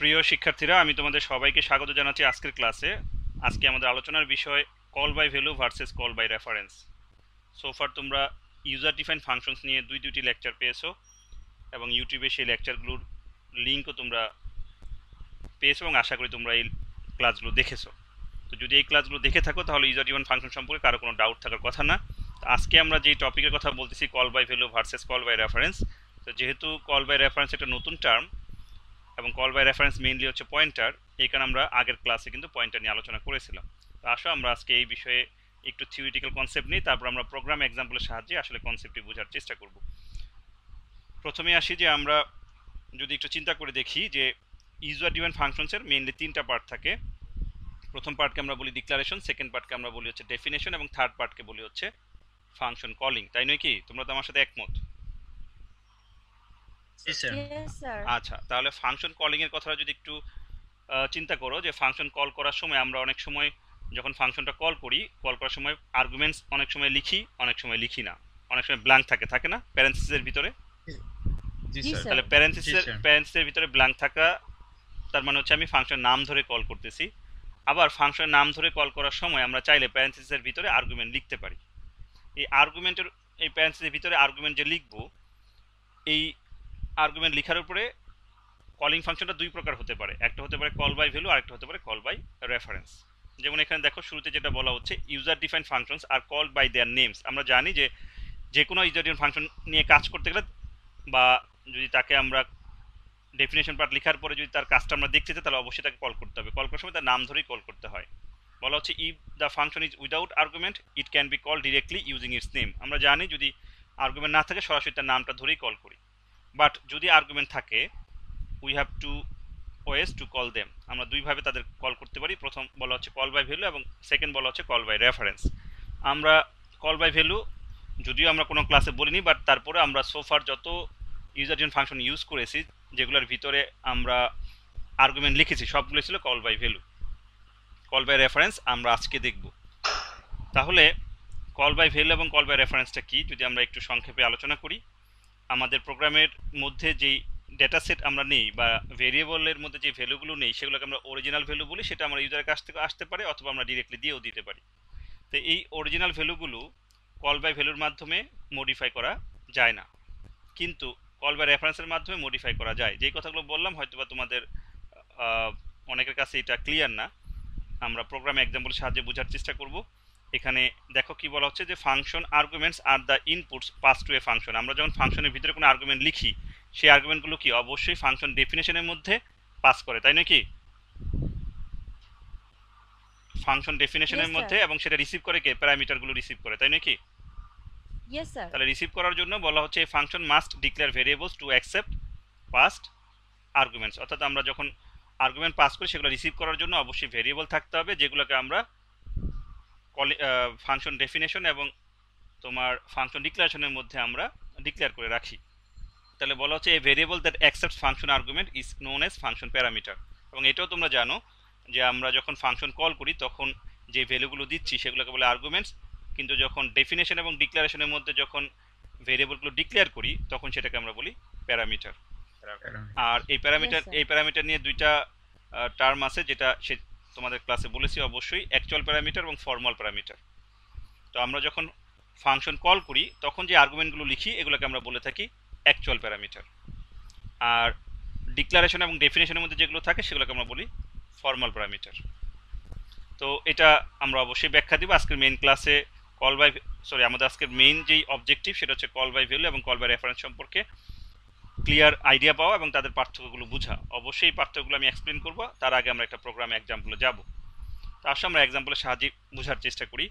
প্রিয় শিক্ষার্থীরা আমি তোমাদের সবাইকে স্বাগত জানাচ্ছি আজকের ক্লাসে আজকে আমাদের আলোচনার বিষয় call by value versus call by reference so far তোমরা ইউজার ডিফাইন ফাংশনস নিয়ে দুই দুইটি লেকচার পেয়েছো এবং ইউটিউবে সেই লেকচারগুলোর লিঙ্কও তোমরা পেয়েছো এবং আশা করি তোমরা এই ক্লাসগুলো দেখেছো তো যদি এই ক্লাসগুলো দেখে থাকো তাহলে ইউজার ডিফাইন ফাংশন সম্পর্কে কারো কোনো ডাউট থাকার কথা না আজকে আমরা যে টপিকের কথা বলতেছি call by value versus call by reference তো যেহেতু কল বাই রেফারেন্স একটা নতুন টার্ম এবং কল বাই রেফারেন্স মেইনলি হচ্ছে পয়েন্টার এই কারণে আমরা আগের ক্লাসে কিন্তু পয়েন্টার নিয়ে আলোচনা করেছিলাম তো আসো আমরা আজকে এই বিষয়ে একটু থিওরিটিক্যাল কনসেপ্ট নিই তারপর আমরা প্রোগ্রাম এক্সাম্পলের সাহায্যে আসলে কনসেপ্টটি বোঝার চেষ্টা করব প্রথমে আসি যে আমরা যদি একটু চিন্তা করে দেখি যে ইউজার ডিভেন ফাংশনসের মেইনলি তিনটা পার্ট থাকে প্রথম পার্টকে আমরা বলি ডিক্লারেশন সেকেন্ড পার্টকে আমরা বলি হচ্ছে ডেফিনেশন এবং থার্ড পার্টকে বলি হচ্ছে ফাংশন কলিং তাই নয় কি তোমরা তো আমার সাথে একমত আচ্ছা তাহলে ফাংশন কলিং এর কথাটা যদি একটু চিন্তা করো যে ফাংশন কল করার সময় আমরা অনেক সময় যখন ফাংশনটা কল করি কল করার সময় আর্গুমেন্টস অনেক সময় লিখি অনেক সময় লিখি না অনেক সময় ব্ল্যাঙ্ক থাকে থাকে না প্যারেন্থেসিসের ভিতরে তাহলে প্যারেন্থেসিসের প্যারেন্থেসিসের ভিতরে ব্ল্যাঙ্ক থাকা তার মানে হচ্ছে আমি ফাংশন নাম ধরে কল করতেছি আবার ফাংশন নাম ধরে কল করার সময় আমরা চাইলে এর ভিতরে আর্গুমেন্ট লিখতে পারি এই আর্গুমেন্টের এই এর ভিতরে আর্গুমেন্ট যে লিখবো এই আর্গুমেন্ট লেখার উপরে কলিং ফাংশনটা দুই প্রকার হতে পারে একটা হতে পারে কল বাই ভ্যালু আরেকটা হতে পারে কল বাই রেফারেন্স যেমন এখানে দেখো শুরুতে যেটা বলা হচ্ছে ইউজার ডিফাইন ফাংশনস আর কল বাই দেয়ার নেমস আমরা জানি যে যে কোনো ইউজার ডিফাইন ফাংশন নিয়ে কাজ করতে গেলে বা যদি তাকে আমরা ডেফিনেশন পার্ট লেখার পরে যদি তার কাজটা আমরা দেখতে চাই তাহলে অবশ্যই তাকে কল করতে হবে কল করার সময় তার নাম ধরেই কল করতে হয় বলা হচ্ছে if the function is without argument it can be call directly using its name আমরা জানি যদি আর্গুমেন্ট না থাকে সরাসরি তার নামটা ধরেই কল করি বাট যদি আর্গুমেন্ট থাকে we have two ways to call them আমরা দুইভাবে তাদের কল করতে পারি প্রথম বলা হচ্ছে কল বাই ভ্যালু এবং সেকেন্ড বলা হচ্ছে কল বাই রেফারেন্স আমরা কল বাই ভ্যালু যদিও আমরা কোনো ক্লাসে বলিনি বাট তারপরে আমরা সোফার যত ইউজার জন ফাংশন ইউজ করেছি যেগুলোর ভিতরে আমরা আর্গুমেন্ট লিখেছি সবগুলো ছিল call by value call by reference আমরা আজকে দেখব তাহলে কল বাই ভ্যালু এবং কল বাই রেফারেন্সটা কী যদি আমরা একটু সংক্ষেপে আলোচনা করি আমাদের প্রোগ্রামের মধ্যে যেই ডেটা সেট আমরা নেই বা ভেরিয়েবলের মধ্যে যে ভ্যালুগুলো নেই সেগুলোকে আমরা অরিজিনাল ভ্যালু বলি সেটা আমরা ইউজারের কাছ থেকে আসতে পারে অথবা আমরা ডিরেক্টলি দিয়েও দিতে পারি তো এই অরিজিনাল ভ্যালুগুলো কল বাই ভ্যালুর মাধ্যমে মডিফাই করা যায় না কিন্তু কল বাই রেফারেন্সের মাধ্যমে মডিফাই করা যায় যেই কথাগুলো বললাম হয়তোবা তোমাদের অনেকের কাছে এটা ক্লিয়ার না আমরা প্রোগ্রামে এক্সাম্পল সাহায্যে বোঝার চেষ্টা করব এখানে দেখো কি বলা হচ্ছে যে function arguments are the inputs pass to a function আমরা যখন ফাংশনের ভিতরে কোনো আর্গুমেন্ট লিখি সেই আর্গুমেন্টগুলো কি অবশ্যই ফাংশন ডেফিনেশনের মধ্যে পাস করে তাই নাকি ফাংশন ডেফিনেশনের মধ্যে এবং সেটা রিসিভ করে কে প্যারামিটারগুলো রিসিভ করে তাই নাকি ইয়েস স্যার তাহলে রিসিভ করার জন্য বলা হচ্ছে এই function must declare variables to accept passed arguments অর্থাৎ আমরা যখন আর্গুমেন্ট পাস করি সেগুলো রিসিভ করার জন্য অবশ্যই ভেরিয়েবল থাকতে হবে যেগুলোকে আমরা ফাংশন ডেফিনেশন uh, এবং তোমার ফাংশন ডিক্লারেশনের মধ্যে আমরা ডিক্লেয়ার করে রাখি তাহলে বলা হচ্ছে এই variable that accept function argument is known as function parameter এবং এটাও তোমরা জানো যে আমরা যখন ফাংশন কল করি তখন যে ভ্যালুগুলো দিচ্ছি সেগুলোকে বলে আর্গুমেন্টস কিন্তু যখন ডেফিনেশন এবং ডিক্লারেশনের মধ্যে যখন ভেরিয়েবলগুলো ডিক্লেয়ার করি তখন সেটাকে আমরা বলি প্যারামিটার আর এই প্যারামিটার এই প্যারামিটার নিয়ে দুইটা টার্ম আছে যেটা তোমাদের ক্লাসে বলেছি অবশ্যই অ্যাকচুয়াল প্যারামিটার এবং ফর্মাল প্যারামিটার তো আমরা যখন ফাংশন কল করি তখন যে আর্গুমেন্টগুলো লিখি এগুলোকে আমরা বলে থাকি অ্যাকচুয়াল প্যারামিটার আর ডিক্লারেশন এবং ডেফিনেশনের মধ্যে যেগুলো থাকে সেগুলোকে আমরা বলি ফর্মাল প্যারামিটার তো এটা আমরা অবশ্যই ব্যাখ্যা দিব আজকের মেন ক্লাসে কল বাই সরি আমাদের আজকের মেইন যেই অবজেক্টিভ সেটা হচ্ছে কল বাই ভ্যালু এবং কল বাই রেফারেন্স সম্পর্কে ক্লিয়ার আইডিয়া পাওয়া এবং তাদের পার্থক্যগুলো বোঝা অবশ্যই পার্থক্যগুলো আমি এক্সপ্লেন করবো তার আগে আমরা একটা প্রোগ্রামে এক্সাম্পলে যাব তো আসলে আমরা এক্সাম্পলের সাহায্যে বোঝার চেষ্টা করি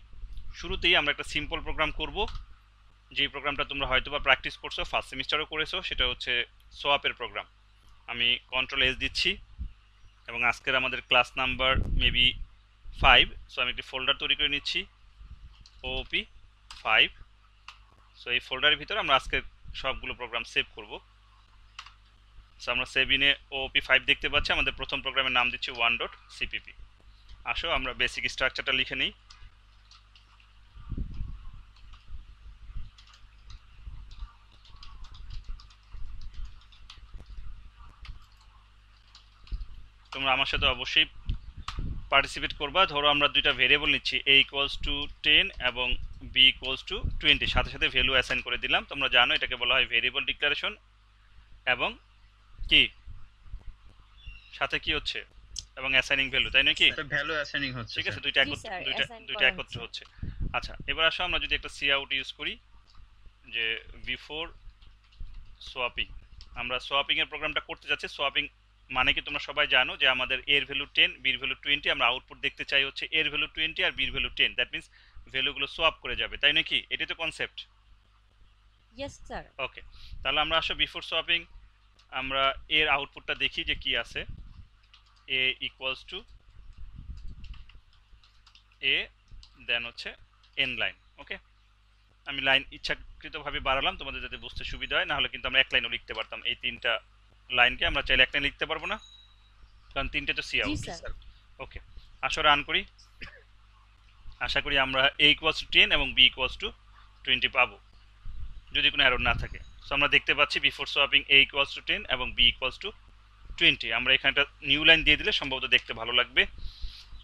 শুরুতেই আমরা একটা সিম্পল প্রোগ্রাম করব যে প্রোগ্রামটা তোমরা হয়তো বা প্র্যাকটিস করছো ফার্স্ট সেমিস্টারও করেছো সেটা হচ্ছে সোয়াপের প্রোগ্রাম আমি কন্ট্রোল এস দিচ্ছি এবং আজকের আমাদের class number maybe five so আমি একটি ফোল্ডার তৈরি করে নিচ্ছি ওপি ফাইভ সো এই ফোল্ডারের ভিতরে আমরা আজকের সবগুলো প্রোগ্রাম সেভ করবো সো আমরা সেভিনে ওপি ফাইভ দেখতে পাচ্ছি আমাদের প্রথম প্রোগ্রামের নাম দিচ্ছি ওয়ান ডট সিপিপি আসো আমরা বেসিক স্ট্রাকচারটা লিখে নিই তোমরা আমার সাথে অবশ্যই পার্টিসিপেট করবা ধরো আমরা দুইটা ভেরিয়েবল নিচ্ছি এ ইকোয়ালস টু টেন এবং বি ইকোয়ালস টু টোয়েন্টি সাথে সাথে ভ্যালু অ্যাসাইন করে দিলাম তোমরা জানো এটাকে বলা হয় ভেরিয়েবল ডিক্লারেশন এবং কি সাথে কি হচ্ছে এবং অ্যাসাইনিং ভ্যালু তাই নাকি একটা ভ্যালু অ্যাসাইনিং হচ্ছে ঠিক আছে দুইটা একত্র দুইটা দুইটা একত্র হচ্ছে আচ্ছা এবার আসো আমরা যদি একটা সি আউট ইউজ করি যে বিফোর সোয়াপিং আমরা সোয়াপিং এর প্রোগ্রামটা করতে যাচ্ছি সোয়াপিং মানে কি তোমরা সবাই জানো যে আমাদের এর ভ্যালু টেন বির ভ্যালু টোয়েন্টি আমরা আউটপুট দেখতে চাই হচ্ছে এর ভ্যালু টোয়েন্টি আর বির ভ্যালু টেন দ্যাট মিনস ভ্যালুগুলো সোয়াপ করে যাবে তাই নাকি এটাই তো কনসেপ্ট ইয়েস স্যার ওকে তাহলে আমরা আসো বিফোর সোয়াপিং আমরা এর আউটপুটটা দেখি যে কি আছে এ ইকুয়ালস টু এ দেন হচ্ছে এন লাইন ওকে আমি লাইন ইচ্ছাকৃতভাবে বাড়ালাম তোমাদের যাতে বুঝতে সুবিধা হয় নাহলে কিন্তু আমরা এক লাইনও লিখতে পারতাম এই তিনটা লাইনকে আমরা চাইলে এক লাইন লিখতে পারবো না কারণ তিনটে তো সি আউট স্যার ওকে আসো রান করি আশা করি আমরা এ ইকুয়ালস টু টেন এবং বি ইকুয়ালস টু টোয়েন্টি পাবো যদি কোনো অ্যারোড না থাকে সো আমরা দেখতে পাচ্ছি before swapping A equals to ten এবং বি ইকুয়ালস টু টোয়েন্টি আমরা এখানটা নিউ লাইন দিয়ে দিলে সম্ভবত দেখতে ভালো লাগবে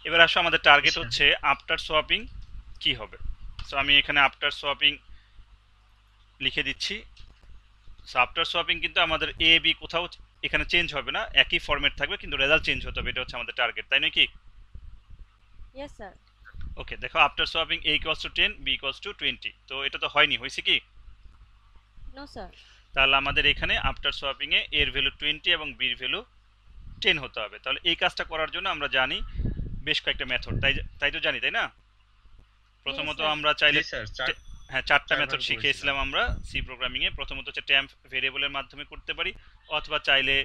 এবার আসো আমাদের টার্গেট আচ্ছা। হচ্ছে আফটার সোয়াপিং কি হবে সো আমি এখানে আফটার সোয়াপিং লিখে দিচ্ছি সো আফটার সোয়াপিং কিন্তু আমাদের এ বি কোথাও এখানে চেঞ্জ হবে না একই ফরম্যাট থাকবে কিন্তু রেজাল্ট চেঞ্জ হতে হবে এটা হচ্ছে আমাদের টার্গেট তাই নয় কি ইয়েস স্যার ওকে দেখো after swapping A equals to ten B equals to twenty তো এটা তো হয়নি হয়েছে কি তাহলে আমাদের এখানে আফটার সোয়াপিংয়ে এর ভ্যালু টোয়েন্টি এবং বির ভ্যালু টেন হতে হবে তাহলে এই কাজটা করার জন্য আমরা জানি বেশ কয়েকটা মেথড তাই তাই তো জানি তাই না প্রথমত আমরা চাইলে হ্যাঁ চারটা মেথড শিখিয়েছিলাম আমরা সি প্রোগ্রামিংয়ে প্রথমত হচ্ছে ট্যাম্প ভেরিয়েবলের মাধ্যমে করতে পারি অথবা চাইলে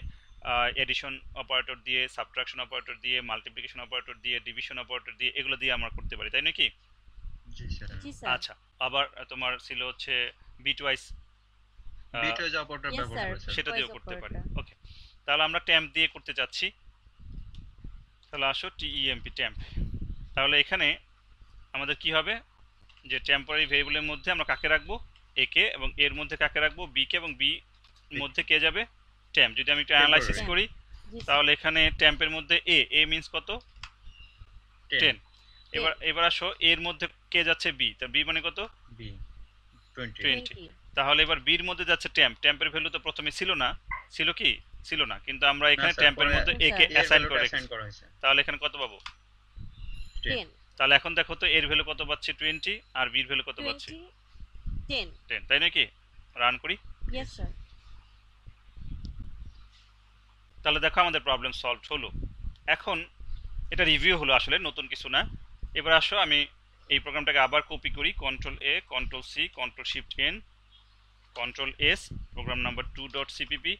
এডিশন অপারেটর দিয়ে সাবট্রাকশন অপারেটর দিয়ে মাল্টিপ্লিকেশন অপারেটর দিয়ে ডিভিশন অপারেটর দিয়ে এগুলো দিয়ে আমরা করতে পারি তাই নাকি আচ্ছা আবার তোমার ছিল হচ্ছে বিটওয়াইজ বিটও জব ব্যবহার করেছে সেটা দিয়েও করতে পারি ওকে তাহলে আমরা ট্যাম্প দিয়ে করতে যাচ্ছি তাহলে আসো টিইএমপি ট্যাম্প e তাহলে এখানে আমাদের কি হবে যে টেম্পোরারি ভেরিয়েবলের মধ্যে আমরা কাকে রাখবো এ কে এবং এর মধ্যে কাকে রাখবো বি কে এবং বি মধ্যে কে যাবে ট্যাম্প যদি আমি একটু অ্যানালাইসিস করি তাহলে এখানে ট্যাম্পের মধ্যে এ এ মিনস কত টেন এবার এবার আসো এর মধ্যে কে যাচ্ছে বি তা বি মানে কত বি টোয়েন্টি তাহলে এবার বির মধ্যে যাচ্ছে ট্যাম্প ট্যাম্পের ভ্যালু তো প্রথমে ছিল না ছিল কি ছিল না কিন্তু আমরা এখানে ট্যাম্পের মধ্যে এ কে অ্যাসাইন করে রেখেছি তাহলে এখানে কত পাবো 10 তাহলে এখন দেখো তো এর ভ্যালু কত পাচ্ছি 20 আর বির ভ্যালু কত পাচ্ছি 10 10 তাই নাকি রান করি यस স্যার তাহলে দেখো আমাদের প্রবলেম সলভ হলো এখন এটা রিভিউ হলো আসলে নতুন কিছু না এবার আসো আমি এই প্রোগ্রামটাকে আবার কপি করি control A control C control shift N control S program number two dot CPP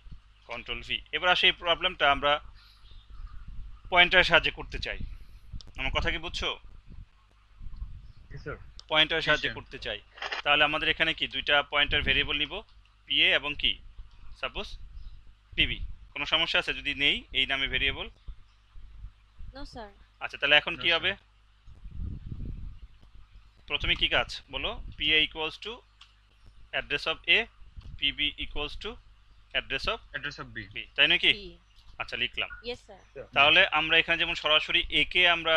control V এবার আসে এই প্রবলেমটা আমরা পয়েন্টার সাহায্যে করতে চাই আমার কথা কি বুঝছো পয়েন্টার সাহায্যে করতে চাই তাহলে আমাদের এখানে কি দুইটা পয়েন্টার ভেরিয়েবল নিব পিএ এবং কি সাপোজ পিবি কোনো সমস্যা আছে যদি নেই এই নামে ভেরিয়েবল আচ্ছা তাহলে এখন কি হবে প্রথমে কি কাজ বলো PA equals to address of A PB equals to address of address of B B তাই নাকি আচ্ছা লিখলাম তাহলে আমরা এখানে যেমন সরাসরি এ কে আমরা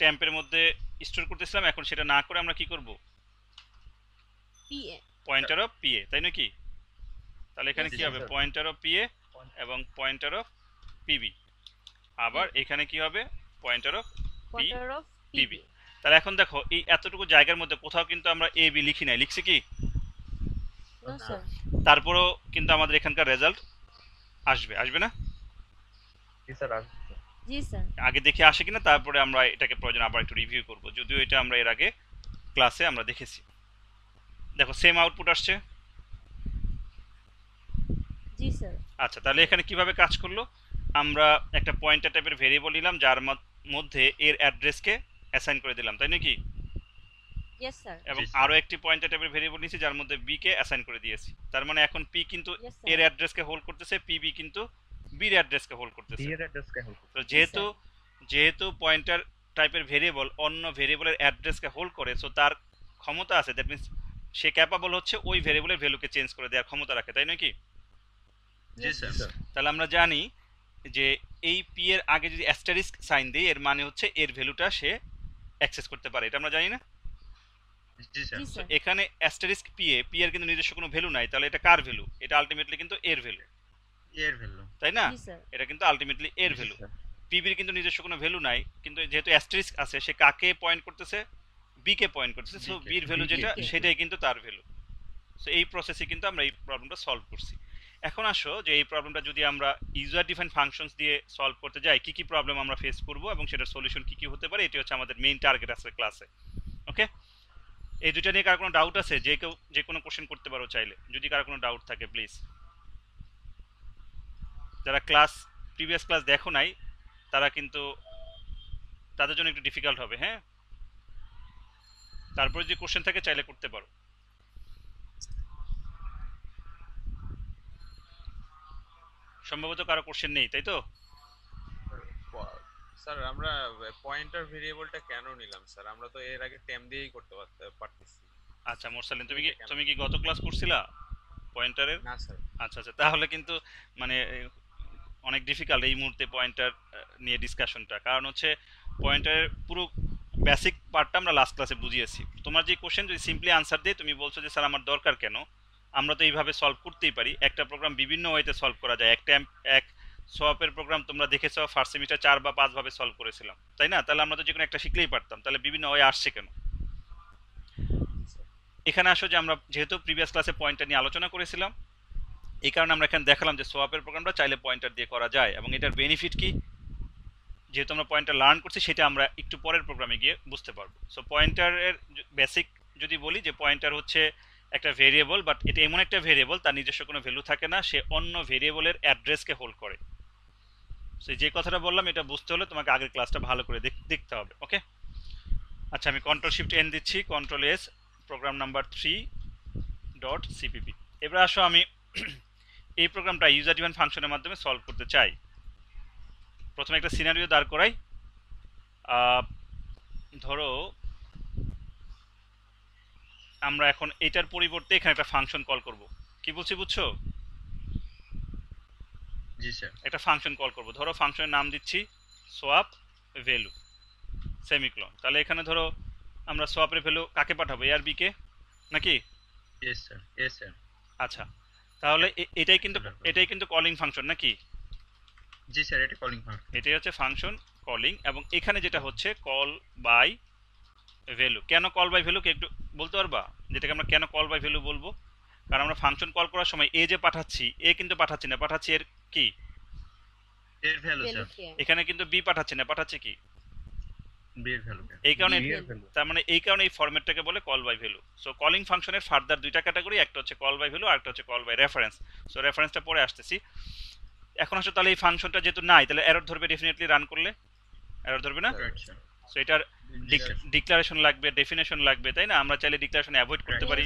ট্যাম্পের মধ্যে স্টোর করতেছিলাম এখন সেটা না করে আমরা কি করব পয়েন্টার অফ পিএ তাই নাকি তাহলে এখানে কি হবে পয়েন্টার অফ পিএ এবং পয়েন্টার অফ পিবি আবার এখানে কি হবে পয়েন্টার অফ পিবি তাহলে এখন দেখো এই এতটুকু জায়গার মধ্যে কোথাও কিন্তু আমরা এ বি লিখি নাই লিখছি কি আচ্ছা। তারপরও কিন্তু আমাদের এখানকার রেজাল্ট আসবে আসবে না আগে দেখে আসে কিনা তারপরে আমরা এটাকে প্রয়োজন আবার একটু রিভিউ করবো যদিও এটা আমরা এর আগে ক্লাসে আমরা দেখেছি দেখো সেম আউটপুট আসছে আচ্ছা তাহলে এখানে কিভাবে কাজ করলো আমরা একটা পয়েন্টার টাইপের ভেরিয়েবল নিলাম যার মধ্যে এর অ্যাড্রেসকে অ্যাসাইন করে দিলাম তাই নাকি यस স্যার এবং আরো একটি পয়েন্টার টাইপের ভেরিয়েবল নিয়েছি যার মধ্যে বি কে অ্যাসাইন করে দিয়েছি তার মানে এখন পি কিন্তু এর অ্যাড্রেসকে হোল্ড করতেছে কিন্তু বি এর অ্যাড্রেসকে হোল্ড করতেছে এর অ্যাড্রেসকে হোল্ড করতেছে যেহেতু যেহেতু পয়েন্টার টাইপের ভেরিয়েবল অন্য ভেরিয়েবলের অ্যাড্রেসকে হোল্ড করে সো তার ক্ষমতা আছে দ্যাট মিন্স সে ক্যাপাবল হচ্ছে ওই ভেরিয়েবলের ভ্যালুকে চেঞ্জ করে দেওয়ার ক্ষমতা রাখে তাই নয় কি তাহলে আমরা জানি যে এই পি এর আগে যদি অ্যাস্টারিস্ক সাইন দিই এর মানে হচ্ছে এর ভ্যালুটা সে অ্যাক্সেস করতে পারে এটা আমরা জানি না এখানে অ্যাস্টারিস্ক পিএ পি এর কিন্তু নিজস্ব কোনো ভ্যালু নাই তাহলে এটা কার ভ্যালু এটা আলটিমেটলি কিন্তু এর ভ্যালু এর ভ্যালু তাই না এটা কিন্তু আলটিমেটলি এর ভ্যালু পিবির কিন্তু নিজস্ব কোনো ভ্যালু নাই কিন্তু যেহেতু অ্যাস্টারিস্ক আছে সে কাকে পয়েন্ট করতেছে বি কে পয়েন্ট করতেছে সো বির ভ্যালু যেটা সেটাই কিন্তু তার ভ্যালু সো এই প্রসেসে কিন্তু আমরা এই প্রবলেমটা সলভ করছি এখন আসো যে এই প্রবলেমটা যদি আমরা ইউজার ডিফাইন ফাংশনস দিয়ে সলভ করতে যাই কি কি প্রবলেম আমরা ফেস করব এবং সেটার সলিউশন কি কি হতে পারে এটি হচ্ছে আমাদের মেইন টার্গেট আছে ক্লাসে ওকে এই দুটা নিয়ে কারো কোনো ডাউট আছে যে কেউ যে কোনো কোশ্চেন করতে পারো চাইলে যদি কারো কোনো ডাউট থাকে প্লিজ যারা ক্লাস প্রিভিয়াস ক্লাস দেখো নাই তারা কিন্তু তাদের জন্য একটু ডিফিকাল্ট হবে হ্যাঁ তারপরে যদি কোশ্চেন থাকে চাইলে করতে পারো সম্ভবত কারো কোশ্চেন নেই তাই তো স্যার আমরা পয়েন্টার ভেরিয়েবলটা কেন নিলাম স্যার আমরা তো এর আগে টেম দিয়েই করতে পারতেছি আচ্ছা মোরসালিন তুমি কি তুমি কি গত ক্লাস করছিলা পয়েন্টারের না স্যার আচ্ছা আচ্ছা তাহলে কিন্তু মানে অনেক ডিফিকাল্ট এই মুহূর্তে পয়েন্টার নিয়ে ডিসকাশনটা কারণ হচ্ছে পয়েন্টারের পুরো বেসিক পার্টটা আমরা লাস্ট ক্লাসে বুঝিয়েছি তোমার যে কোশ্চেন যদি সিম্পলি আনসার দিই তুমি বলছো যে স্যার আমার দরকার কেন আমরা তো এইভাবে সলভ করতেই পারি একটা প্রোগ্রাম বিভিন্ন ওয়েতে সলভ করা যায় একটা এক সোয়াপের প্রোগ্রাম তোমরা দেখেছ ফার্স্ট সেমিস্টার চার বা পাঁচভাবে সলভ করেছিলাম তাই না তাহলে আমরা তো যে কোনো একটা শিখলেই পারতাম তাহলে বিভিন্ন ওয়ে আসছে কেন এখানে আসো যে আমরা যেহেতু প্রিভিয়াস ক্লাসে পয়েন্টটা নিয়ে আলোচনা করেছিলাম এই কারণে আমরা এখানে দেখালাম যে সোয়াপের প্রোগ্রামটা চাইলে পয়েন্টার দিয়ে করা যায় এবং এটার বেনিফিট কি যেহেতু আমরা পয়েন্টার লার্ন করছি সেটা আমরা একটু পরের প্রোগ্রামে গিয়ে বুঝতে পারবো সো পয়েন্টারের বেসিক যদি বলি যে পয়েন্টার হচ্ছে একটা ভেরিয়েবল বাট এটা এমন একটা ভেরিয়েবল তার নিজস্ব কোনো ভ্যালু থাকে না সে অন্য ভেরিয়েবলের অ্যাড্রেসকে হোল্ড করে সেই যে কথাটা বললাম এটা বুঝতে হলে তোমাকে আগের ক্লাসটা ভালো করে দেখতে হবে ওকে আচ্ছা আমি কন্ট্রোল শিফট এন দিচ্ছি control S program number three dot CPP এবার আসো আমি এই প্রোগ্রামটা ইউজার ডিভেন ফাংশনের মাধ্যমে সলভ করতে চাই প্রথমে একটা সিনারিও দাঁড় করাই ধরো আমরা এখন এটার পরিবর্তে এখানে একটা ফাংশন কল করব কি বলছি বুঝছো একটা ফাংশন কল করব ধরো ফাংশনের নাম দিচ্ছি সোয়াপ ভ্যালু সেমিক্লন তাহলে এখানে ধরো আমরা সোয়াপের ভ্যালু কাকে পাঠাবো এ বিকে নাকি আচ্ছা তাহলে এটাই কিন্তু এটাই কিন্তু কলিং ফাংশন নাকি জি স্যার এটা কলিং ফাংশন এটাই হচ্ছে ফাংশন কলিং এবং এখানে যেটা হচ্ছে কল বাই ভ্যালু কেন কল বাই ভ্যালুকে একটু বলতে পারবা যেটাকে আমরা কেন কল বাই ভ্যালু বলবো কারণ আমরা ফাংশন কল করার সময় এ যে পাঠাচ্ছি এ কিন্তু পাঠাচ্ছি না পাঠাচ্ছি এর কি এর ভ্যালু স্যার এখানে কিন্তু বি পাঠাচ্ছে না পাঠাচ্ছে কি বি এর ভ্যালু এই কারণে তার মানে এই কারণে এই ফরম্যাটটাকে বলে call by value so calling ফাংশনের ফার্দার দুইটা ক্যাটাগরি একটা হচ্ছে কল বাই ভ্যালু আর একটা হচ্ছে কল বাই রেফারেন্স সো রেফারেন্সটা পরে আসতেছি এখন আসলে তাহলে এই ফাংশনটা যেহেতু নাই তাহলে এরর ধরবে ডেফিনেটলি রান করলে এরর ধরবে না সো এটার ডিক্লারেশন লাগবে ডেফিনেশন লাগবে তাই না আমরা চাইলে ডিক্লারেশন অ্যাভয়েড করতে পারি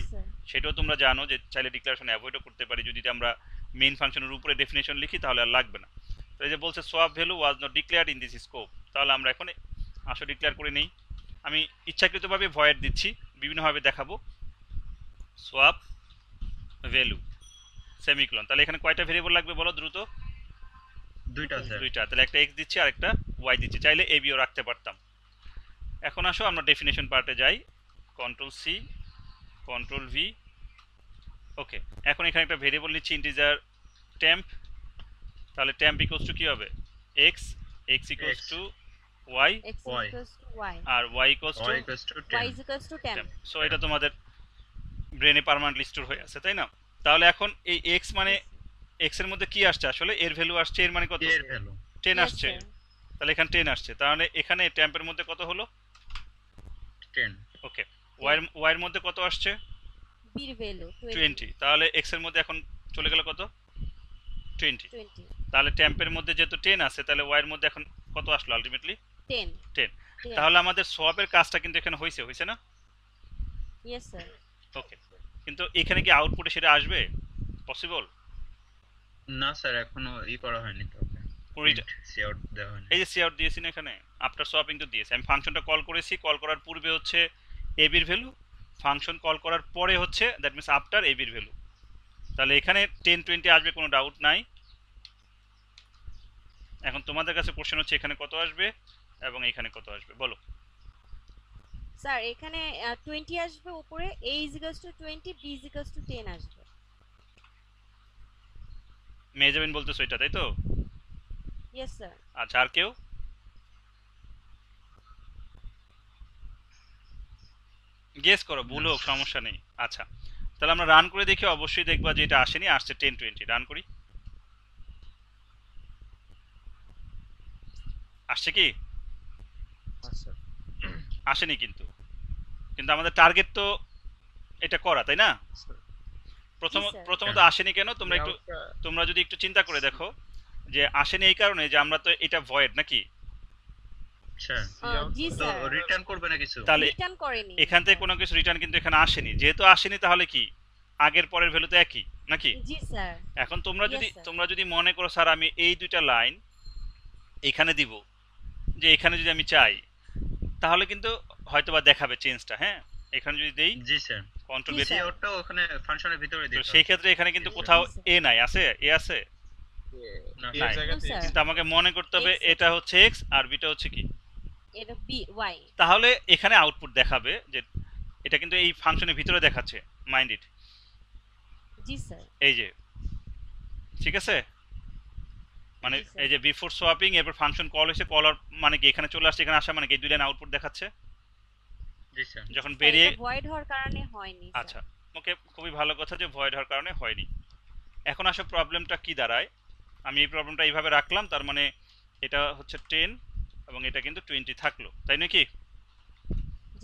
সেটাও তোমরা জানো যে চাইলে ডিক্লারেশন অ্যাভয়েডও করতে পারি যদি আমরা মেইন ফাংশনের উপরে ডেফিনেশন লিখি তাহলে আর লাগবে না তো এই যে বলছে swap value was not declared in this scope তাহলে আমরা এখন আসো ডিক্লেয়ার করে নিই আমি ইচ্ছাকৃতভাবে ভয়েড দিচ্ছি বিভিন্নভাবে দেখাবো সোয়াব ভ্যালু সেমিক্লন তাহলে এখানে কয়টা ভেরিয়েবল লাগবে বলো দ্রুত দুইটা দুইটা তাহলে একটা এক্স দিচ্ছি আর একটা ওয়াই দিচ্ছি চাইলে এ বিও রাখতে পারতাম এখন আসো আমরা ডেফিনেশন পার্টে যাই control C control V okay এখন এখানে একটা ভেরিয়েবল নিচ্ছি ইন্টিজার টেম্প তাহলে টেম্প ইকুয়ালস টু কি হবে X X equals to Y আর Y equals to Y equals to temp so এটা তোমাদের ব্রেনে পার্মানেন্টলি স্টোর হয়ে আছে তাই না তাহলে এখন এই এক্স মানে এক্স এর মধ্যে কি আসছে আসলে এর ভ্যালু আসছে এর মানে কত এর ভ্যালু 10 আসছে তাহলে এখানে 10 আসছে তাহলে এখানে টেম্পের মধ্যে কত হলো 10 ওকে ওয়াই এর মধ্যে কত আসছে বির ভ্যালু 20 তাহলে x এর মধ্যে এখন চলে গেল কত 20 তাহলে টেম্পের মধ্যে যেহেতু 10 আছে তাহলে y এর মধ্যে এখন কত আসলো আলটিমেটলি 10 10 তাহলে আমাদের সোয়াপের কাজটা কিন্তু এখানে হইছে হইছে না ইয়েস স্যার ওকে কিন্তু এখানে কি আউটপুটে সেটা আসবে পসিবল না স্যার এখনো ই করা হয়নি তো এই যে সিআউট দিয়েছি না এখানে আফটার সোয়াপিং তো দিয়েছি আমি ফাংশনটা কল করেছি কল করার পূর্বে হচ্ছে এবির ভ্যালু ফাংশন কল করার পরে হচ্ছে দ্যাট মিনস আফটার এবির ভ্যালু তাহলে এখানে টেন টোয়েন্টি আসবে কোনো ডাউট নাই এখন তোমাদের কাছে কোশ্চেন হচ্ছে এখানে কত আসবে এবং এখানে কত আসবে বলো স্যার এখানে 20 আসবে উপরে a 20 b 10 আসবে মেজাবিন বলতেছো এটা তাই তো ইয়েস স্যার আচ্ছা আর কেউ গেস করো ভুল হোক সমস্যা নেই আচ্ছা তাহলে আমরা রান করে দেখি অবশ্যই দেখবা যে এটা আসেনি আসছে টেন টোয়েন্টি রান করি আসছে কি আচ্ছা। আসেনি কিন্তু কিন্তু আমাদের টার্গেট তো এটা করা তাই না আচ্ছা। প্রথম প্রথমত আসেনি কেন তোমরা একটু uh, তোমরা যদি একটু চিন্তা করে দেখো যে আসেনি এই কারণে যে আমরা তো এটা ভয়েড নাকি আচ্ছা। এখান থেকে কোনো কিছু রিটার্ন কিন্তু এখানে আসেনি যেহেতু আসেনি তাহলে কি আগের পরের ভ্যালু তো একই নাকি স্যার এখন তোমরা যদি তোমরা যদি মনে করো স্যার আমি এই দুইটা লাইন এখানে দিব যে এখানে যদি আমি চাই তাহলে কিন্তু হয়তোবা দেখাবে চেঞ্জটা হ্যাঁ এখানে যদি দেই জি স্যার কন্ট্রোল ওটা ওখানে ফাংশনের ভিতরে দিই সেই ক্ষেত্রে এখানে কিন্তু কোথাও এ নাই আছে এ আছে কিন্তু আমাকে মনে করতে হবে এটা হচ্ছে এক্স আর বিটা হচ্ছে কি এটা বি ওয়াই তাহলে এখানে আউটপুট দেখাবে যে এটা কিন্তু এই ফাংশনের ভিতরে দেখাচ্ছে মাইন্ড ইট জি স্যার এই যে ঠিক আছে মানে এই যে বিফোর সোয়াপিং এরপর ফাংশন কল হয়েছে কল মানে কি এখানে চলে আসছে এখানে আসা মানে কি দুই লাইন আউটপুট দেখাচ্ছে জি স্যার যখন বেরিয়ে ভয়েড হওয়ার কারণে হয়নি আচ্ছা ওকে খুবই ভালো কথা যে ভয়েড হওয়ার কারণে হয়নি এখন আসো প্রবলেমটা কি দাঁড়ায় আমি এই প্রবলেমটা এইভাবে রাখলাম তার মানে এটা হচ্ছে টেন এবং এটা কিন্তু টোয়েন্টি থাকলো তাই নাকি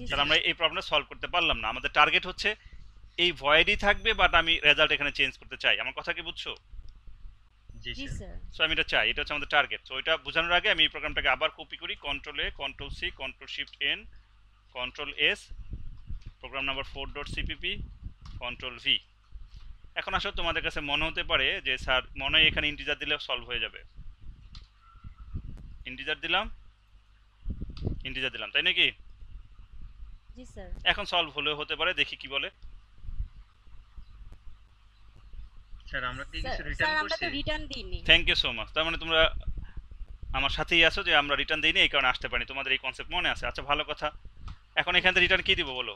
তাহলে আমরা এই প্রবলেমটা সলভ করতে পারলাম না আমাদের টার্গেট হচ্ছে এই ভয়েডই থাকবে বাট আমি রেজাল্ট এখানে চেঞ্জ করতে চাই আমার কথা কি বুঝছো জি স্যার সো আমি এটা চাই এটা হচ্ছে আমাদের টার্গেট তো এটা বোঝানোর আগে আমি এই প্রোগ্রামটাকে আবার কপি করি control A control C control shift N control S program number four dot CPP control V এখন আসলে তোমাদের কাছে মনে হতে পারে যে স্যার মনে হয় এখানে ইন্টিজার দিলে সলভ হয়ে যাবে ইন্টিজার দিলাম ইন্টিজার দিলাম তাই নাকি জি স্যার এখন সলভ হলেও হতে পারে দেখি কি বলে স্যার আমরা কি কিছু রিটার্ন করছি স্যার আমরা তো রিটার্ন দিইনি থ্যাংক ইউ সো মাচ তার মানে তোমরা আমার সাথেই আছো যে আমরা রিটার্ন দিইনি এই কারণে আসতে পারি তোমাদের এই কনসেপ্ট মনে আছে আচ্ছা ভালো কথা এখন এখান থেকে রিটার্ন কি দিব বলো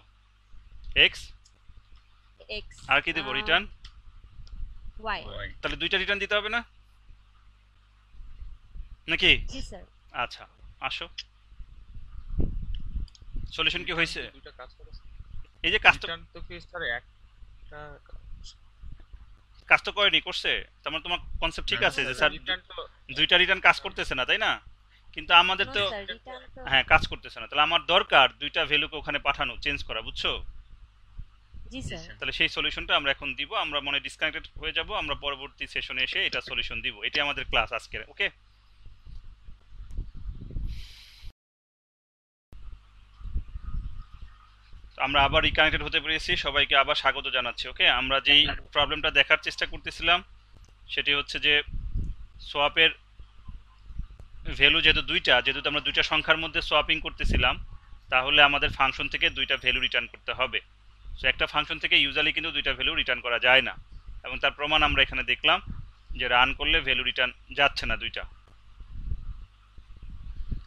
এক্স এক্স আর কি দিব রিটার্ন ওয়াই তাহলে দুইটা রিটার্ন দিতে হবে না নাকি জি স্যার আচ্ছা আসো সলিউশন কি হয়েছে এই যে কাজটা তো কি স্যার একটা কাজ তো করেনি করছে তার মানে তোমার কনসেপ্ট ঠিক হ্যাঁ, আছে যে স্যার দুইটা রিটার্ন কাজ করতেছে না তাই না কিন্তু আমাদের তো হ্যাঁ কাজ করতেছে না তাহলে আমার দরকার দুইটা ভ্যালুকে ওখানে পাঠানো চেঞ্জ করা বুঝছো জি স্যার তাহলে সেই সলিউশনটা আমরা এখন দিব আমরা মনে ডিসকানেক্টেড হয়ে যাব আমরা পরবর্তী সেশনে এসে এটা সলিউশন দিব এটাই আমাদের ক্লাস আজকের ওকে আমরা আবার রিকানেক্টেড হতে পেরেছি সবাইকে আবার স্বাগত জানাচ্ছি ওকে আমরা যেই প্রবলেমটা দেখার চেষ্টা করতেছিলাম সেটি হচ্ছে যে সোয়াপের ভ্যালু যেহেতু দুইটা যেহেতু আমরা দুইটা সংখ্যার মধ্যে সোয়াপিং করতেছিলাম তাহলে আমাদের ফাংশন থেকে দুইটা ভ্যালু রিটার্ন করতে হবে সো একটা ফাংশন থেকে ইউজালি কিন্তু দুইটা ভ্যালু রিটার্ন করা যায় না এবং তার প্রমাণ আমরা এখানে দেখলাম যে রান করলে ভ্যালু রিটার্ন যাচ্ছে না দুইটা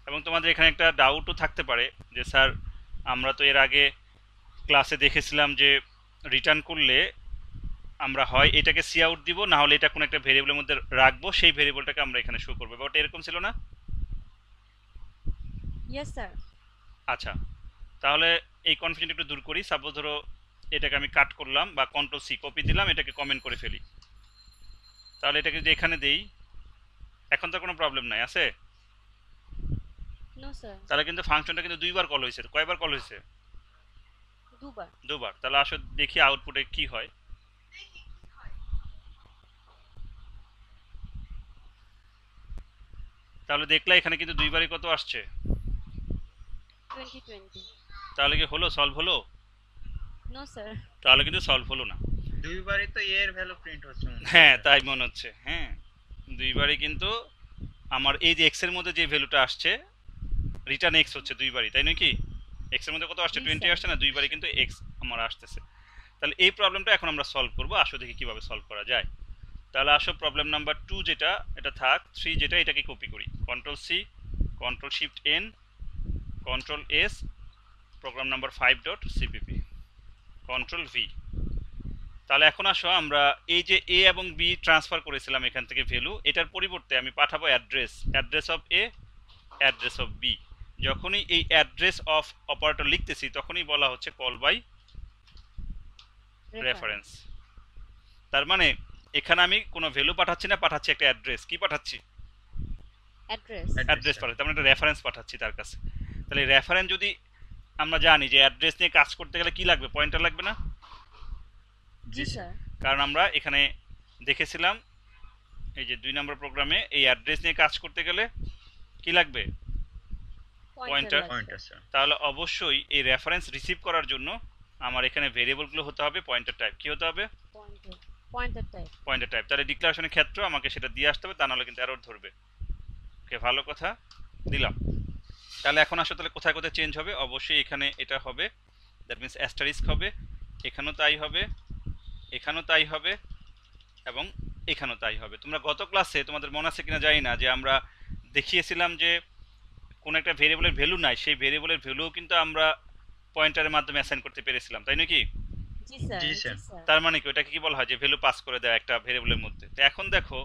এবং তোমাদের এখানে একটা ডাউটও থাকতে পারে যে স্যার আমরা তো এর আগে ক্লাসে দেখেছিলাম যে রিটার্ন করলে আমরা হয় এটাকে সি আউট দিব না হলে এটা কোনো একটা ভেরিয়েবলের মধ্যে রাখবো সেই ভেরিয়েবলটাকে আমরা এখানে শো করবো বাট এরকম ছিল না ইয়েস স্যার আচ্ছা তাহলে এই কনফিউশন একটু দূর করি সাপোজ ধরো এটাকে আমি কাট করলাম বা কন্ট্রোল সি কপি দিলাম এটাকে কমেন্ট করে ফেলি তাহলে এটাকে যদি এখানে দেই এখন তো কোনো প্রবলেম নাই আছে তাহলে কিন্তু ফাংশনটা কিন্তু দুইবার কল হয়েছে কয়বার কল হয়েছে দুবার দুবার তাহলে আসো দেখি আউটপুটে কি হয় তাহলে দেখলা এখানে কিন্তু দুইবারই কত আসছে তাহলে কি হলো সলভ হলো নো স্যার তাহলে কিন্তু সলভ হলো না দুইবারই তো এর ভ্যালু প্রিন্ট হচ্ছে হ্যাঁ তাই মনে হচ্ছে হ্যাঁ দুইবারই কিন্তু আমার এই যে এক্স এর মধ্যে যে ভ্যালুটা আসছে রিটার্ন এক্স হচ্ছে দুইবারই তাই নাকি এক্স এর মধ্যে কত আসছে টোয়েন্টি আসছে না দুইবারই কিন্তু এক্স আমার আসতেছে তাহলে এই প্রবলেমটা এখন আমরা সলভ করবো আসো দেখি কীভাবে সলভ করা যায় তাহলে আসো প্রবলেম নাম্বার টু যেটা এটা থাক থ্রি যেটা এটাকে কপি করি control C control shift N control S program number five dot CPP control V তাহলে এখন আসো আমরা এই যে এ এবং বি ট্রান্সফার করেছিলাম এখান থেকে ভ্যালু এটার পরিবর্তে আমি পাঠাবো address address of A address of B যখনই এই অ্যাড্রেস অফ অপারেটর লিখতেছি তখনই বলা হচ্ছে কল বাই রেফারেন্স তার মানে এখানে আমি কোনো ভ্যালু পাঠাচ্ছি না পাঠাচ্ছি একটা অ্যাড্রেস কি পাঠাচ্ছি অ্যাড্রেস অ্যাড্রেস পাঠাচ্ছি তার মানে একটা রেফারেন্স পাঠাচ্ছি তার কাছে তাহলে রেফারেন্স যদি আমরা জানি যে অ্যাড্রেস নিয়ে কাজ করতে গেলে কি লাগবে পয়েন্টার লাগবে না জি স্যার কারণ আমরা এখানে দেখেছিলাম এই যে দুই নম্বর প্রোগ্রামে এই অ্যাড্রেস নিয়ে কাজ করতে গেলে কি লাগবে পয়েন্টার তাহলে অবশ্যই এই রেফারেন্স রিসিভ করার জন্য আমার এখানে ভেরিয়েবলগুলো হতে হবে পয়েন্টার টাইপ কি হতে হবে পয়েন্টার টাইপ পয়েন্টার টাইপ তাহলে ডিক্লারেশনের ক্ষেত্রে আমাকে সেটা দিয়ে আসতে হবে তা নাহলে কিন্তু এরর ধরবে ওকে ভালো কথা দিলাম তাহলে এখন আসলে তাহলে কোথায় কোথায় চেঞ্জ হবে অবশ্যই এখানে এটা হবে দ্যাট মিনস অ্যাস্টারিস্ক হবে এখানেও তাই হবে এখানেও তাই হবে এবং এখানেও তাই হবে তোমরা গত ক্লাসে তোমাদের মনে আছে কিনা জানি না যে আমরা দেখিয়েছিলাম যে কোনো একটা ভেরিয়েবলের ভ্যালু নাই সেই ভেরিয়েবলের ভ্যালু কিন্তু আমরা পয়েন্টারের মাধ্যমে অ্যাসাইন করতে পেরেছিলাম তাই নাকি জি স্যার তার মানে কি ওটাকে কি বলা হয় যে ভ্যালু পাস করে দেয় একটা ভেরিয়েবলের মধ্যে তো এখন দেখো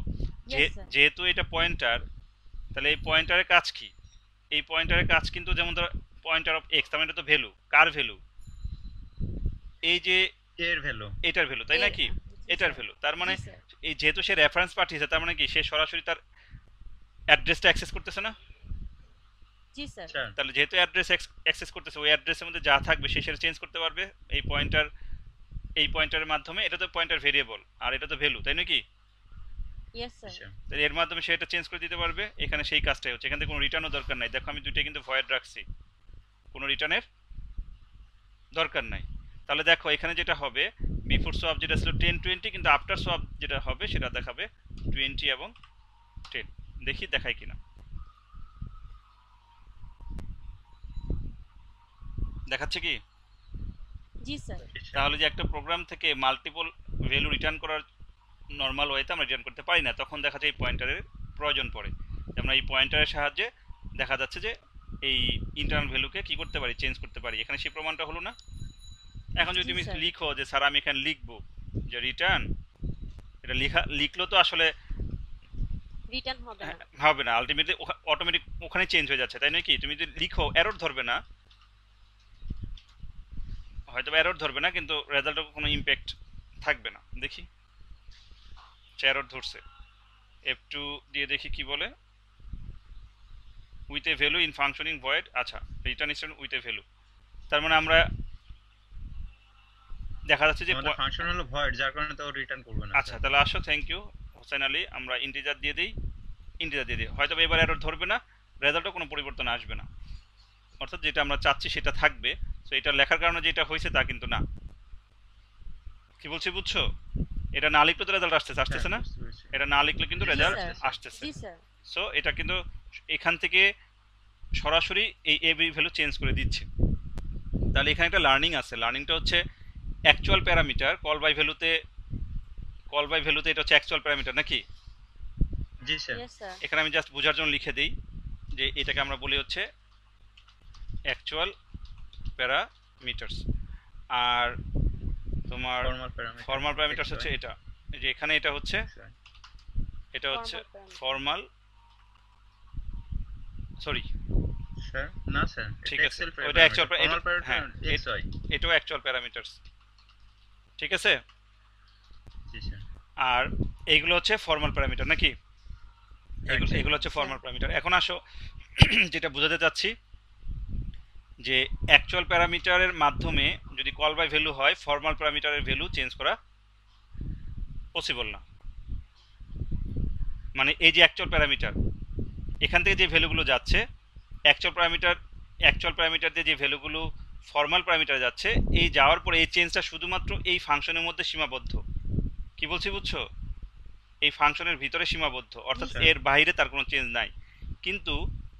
যেহেতু এটা পয়েন্টার তাহলে এই পয়েন্টারের কাজ কি এই পয়েন্টারের কাজ কিন্তু যেমন ধরো পয়েন্টার অফ এক্স তার মানে তো ভ্যালু কার ভ্যালু এই যে এর ভ্যালু এটার ভ্যালু তাই নাকি এটার ভ্যালু তার মানে এই যেহেতু সে রেফারেন্স পাঠিয়েছে তার মানে কি সে সরাসরি তার অ্যাড্রেসটা অ্যাক্সেস করতেছে না জি স্যার তাহলে যেহেতু অ্যাড্রেস অ্যাক্সেস করতেছে ওই অ্যাড্রেসের মধ্যে যা থাকবে সে সেটা চেঞ্জ করতে পারবে এই পয়েন্টার এই পয়েন্টারের মাধ্যমে এটা তো পয়েন্টার ভেরিয়েবল আর এটা তো ভ্যালু তাই নাকি আচ্ছা। তাহলে এর মাধ্যমে সে এটা চেঞ্জ করে দিতে পারবে এখানে সেই কাজটাই হচ্ছে এখান থেকে কোনো রিটার্নও দরকার নাই দেখো আমি দুইটাই কিন্তু ভয়েড রাখছি কোনো রিটার্নের দরকার নাই তাহলে দেখো এখানে যেটা হবে বিফোর সোয়াপ যেটা ছিল টেন টোয়েন্টি কিন্তু আফটার সোয়াপ যেটা হবে সেটা দেখাবে টোয়েন্টি এবং টেন দেখি দেখায় কিনা দেখাচ্ছে কি জি স্যার তাহলে যে একটা প্রোগ্রাম থেকে মাল্টিপল ভ্যালু রিটার্ন করার নর্মাল ওয়েতে আমরা রিটার্ন করতে পারি না তখন দেখা যায় এই পয়েন্টারের প্রয়োজন পড়ে আমরা এই পয়েন্টারের সাহায্যে দেখা যাচ্ছে যে এই ইন্টারনাল ভ্যালুকে কি করতে পারি চেঞ্জ করতে পারি এখানে সেই প্রমাণটা হলো না এখন যদি তুমি লিখো যে স্যার আমি এখানে লিখবো যে রিটার্ন এটা লিখা লিখলো তো আসলে রিটার্ন হবে না হ্যাঁ, হবে না আলটিমেটলি অটোমেটিক ওখানে চেঞ্জ হয়ে যাচ্ছে তাই নয় কি তুমি যদি লিখো এরর ধরবে না হয়তো এরর ধরবে না কিন্তু রেজাল্টে কোনো ইম্প্যাক্ট থাকবে না দেখি এরর ধরছে এফ টু দিয়ে দেখি কি বলে with a value in functioning void আচ্ছা return stand with a value তার মানে আমরা দেখা যাচ্ছে যে ফাংশন হলো ভয়েড যার কারণে তো রিটার্ন করবে না আচ্ছা তাহলে আসো থ্যাংক ইউ হোসেন আলী আমরা ইন্টিজার দিয়ে দিই ইন্টিজার দিয়ে দিই হয়তো এবার এরর ধরবে না রেজাল্টও কোনো পরিবর্তন আসবে না অর্থাৎ যেটা আমরা চাচ্ছি সেটা থাকবে সো এটা লেখার কারণে যেটা হয়েছে তা কিন্তু না কি বলছি বুঝছো এটা না লিখলে তো রেজাল্ট আসতেছে আসতেছে না হ্যাঁ, এটা না লিখলে কিন্তু রেজাল্ট আসতেছে সো এটা কিন্তু এখান থেকে সরাসরি এই বি ভ্যালু চেঞ্জ করে দিচ্ছে তাহলে এখানে একটা লার্নিং আছে লার্নিংটা হচ্ছে অ্যাকচুয়াল প্যারামিটার কল বাই ভ্যালুতে কল বাই ভ্যালুতে এটা হচ্ছে অ্যাকচুয়াল প্যারামিটার নাকি জি স্যার এখানে আমি জাস্ট বোঝার জন্য লিখে দিই যে এটাকে আমরা বলি হচ্ছে অ্যাকচুয়াল প্যারামিটার্স আর তোমার ফর্মাল প্যারামিটার্স হচ্ছে এটা যে এখানে এটা হচ্ছে এটা হচ্ছে ফর্মাল সরি ঠিক আছে হ্যাঁ, মানে ঠিক আছে আর এইগুলো হচ্ছে ফর্মাল প্যারামিটার নাকি এগুলো হচ্ছে ফর্মাল প্যারামিটার এখন আসো যেটা বোঝাতে চাচ্ছি যে অ্যাকচুয়াল প্যারামিটারের মাধ্যমে যদি কল বাই ভ্যালু হয় ফর্মাল প্যারামিটারের ভ্যালু চেঞ্জ করা পসিবল না মানে এই যে অ্যাকচুয়াল প্যারামিটার এখান থেকে যে ভ্যালুগুলো যাচ্ছে অ্যাকচুয়াল প্যারামিটার অ্যাকচুয়াল প্যারামিটার দিয়ে যে ভ্যালুগুলো ফর্মাল প্যারামিটার যাচ্ছে এই যাওয়ার পর এই চেঞ্জটা শুধুমাত্র এই ফাংশনের মধ্যে সীমাবদ্ধ কি বলছি বুঝছো এই ফাংশনের ভিতরে সীমাবদ্ধ অর্থাৎ এর বাইরে তার কোনো চেঞ্জ নাই কিন্তু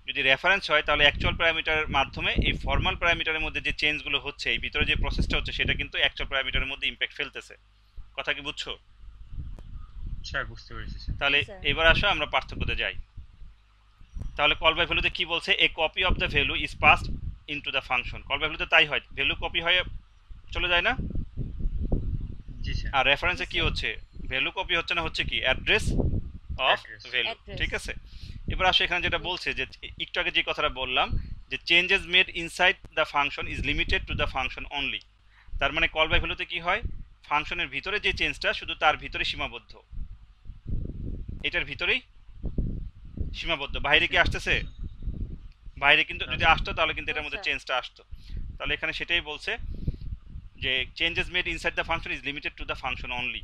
যদি রেফারেন্স হয় তাহলে অ্যাকচুয়াল প্যারামিটারের মাধ্যমে এই ফর্মাল প্যারামিটারের মধ্যে যে চেঞ্জগুলো হচ্ছে এই ভিতরে যে প্রসেসটা হচ্ছে সেটা কিন্তু অ্যাকচুয়াল প্যারামিটারের মধ্যে ইম্প্যাক্ট ফেলতেছে কথা কি বুঝছো স্যার আচ্ছা, বুঝতে পেরেছি তাহলে এবার আসো আমরা পার্থক্যতে যাই তাহলে কল বাই ভ্যালুতে কি বলছে a copy of the value is passed to the function call by ভ্যালুতে তাই হয় ভ্যালু কপি হয়ে চলে যায় না আর রেফারেন্সে কি হচ্ছে ভ্যালু কপি হচ্ছে না হচ্ছে কি অ্যাড্রেস অফ ভ্যালু ঠিক আছে এবার আসে এখানে যেটা বলছে যে একটু আগে যে কথাটা বললাম যে changes made inside the function is limited to the function only তার মানে কল বাই ভ্যালুতে কি হয় ফাংশনের ভিতরে যে চেঞ্জটা শুধু তার ভিতরে সীমাবদ্ধ এটার ভিতরেই সীমাবদ্ধ বাইরে কি আসতেছে বাইরে কিন্তু যদি হ্যাঁ। আসতো তাহলে কিন্তু এটার মধ্যে চেঞ্জটা আচ্ছা। আসতো তাহলে এখানে সেটাই বলছে যে changes made inside the function is limited to the function only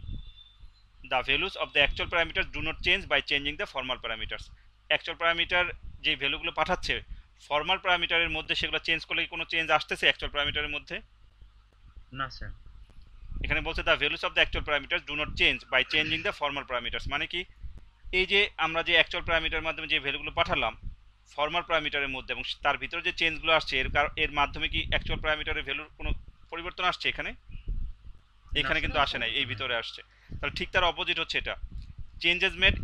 the values of the actual parameter do not change by changing the formal parameters actual parameter যে ভ্যালুগুলো পাঠাচ্ছে ফর্মাল প্যারামিটারের মধ্যে সেগুলো চেঞ্জ করলে কি কোনো চেঞ্জ আসতেছে অ্যাকচুয়াল প্যারামিটারের মধ্যে না স্যার এখানে বলছে the values of the actual parameter do not change by changing the formal parameters মানে কি এই যে আমরা যে অ্যাকচুয়াল প্যারামিটারের মাধ্যমে যে ভ্যালুগুলো পাঠালাম ফর্মাল প্যারামিটারের মধ্যে এবং তার ভিতরে যে চেঞ্জগুলো আসছে এর এর মাধ্যমে কি অ্যাকচুয়াল প্যারামিটারের ভ্যালুর কোনো পরিবর্তন আসছে এখানে এখানে কিন্তু আসে নাই এই ভিতরে আসছে তাহলে ঠিক তার অপোজিট হচ্ছে এটা changes made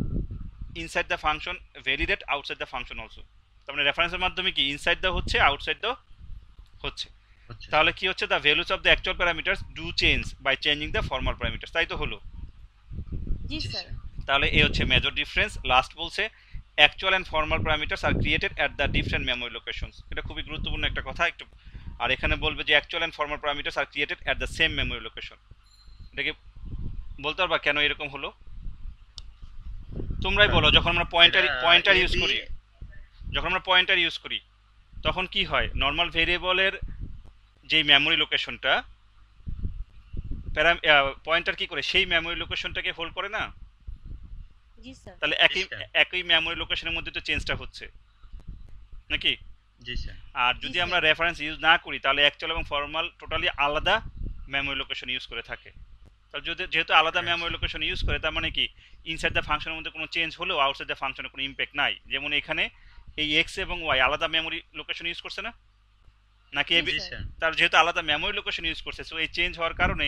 inside the function validate outside the function also তার মানে রেফারেন্সের মাধ্যমে কি ইনসাইড দ্য হচ্ছে আউটসাইড দ্য হচ্ছে আচ্ছা। তাহলে কি হচ্ছে the values of the actual parameters do change by changing the formal parameters তাই তো হলো জি স্যার তাহলে এ হচ্ছে মেজর ডিফারেন্স লাস্ট বলছে actual and formal parameters are created at the different memory locations এটা খুবই গুরুত্বপূর্ণ একটা কথা একটু আর এখানে বলবে যে actual and formal parameters are created at the same memory location এটাকে বলতে পারবা কেন এরকম হলো তোমরাই বলো যখন আমরা পয়েন্টার পয়েন্টার ইউজ করি যখন আমরা পয়েন্টার ইউজ করি তখন কি হয় নর্মাল ভেরিয়েবলের যে মেমোরি লোকেশনটা প্যারা পয়েন্টার কি করে সেই মেমোরি লোকেশনটাকে হোল্ড করে না তাহলে একই একই মেমোরি লোকেশনের মধ্যে তো চেঞ্জটা হচ্ছে নাকি আর যদি আমরা রেফারেন্স ইউজ না করি তাহলে অ্যাকচুয়াল এবং ফর্মাল টোটালি আলাদা মেমোরি লোকেশন ইউজ করে থাকে যদি যেহেতু আলাদা মেমোরি লোকেশন ইউজ করে তার মানে কি ইনসাইড দ্য ফাংশনের মধ্যে কোনো চেঞ্জ হলেও আউটসাইড দ্য ফাংশনের কোনো ইম্প্যাক্ট নাই যেমন এখানে এই এক্স এবং ওয়াই আলাদা মেমোরি লোকেশন ইউজ করছে না নাকি তার যেহেতু আলাদা মেমোরি লোকেশন ইউজ করছে সো এই চেঞ্জ হওয়ার কারণে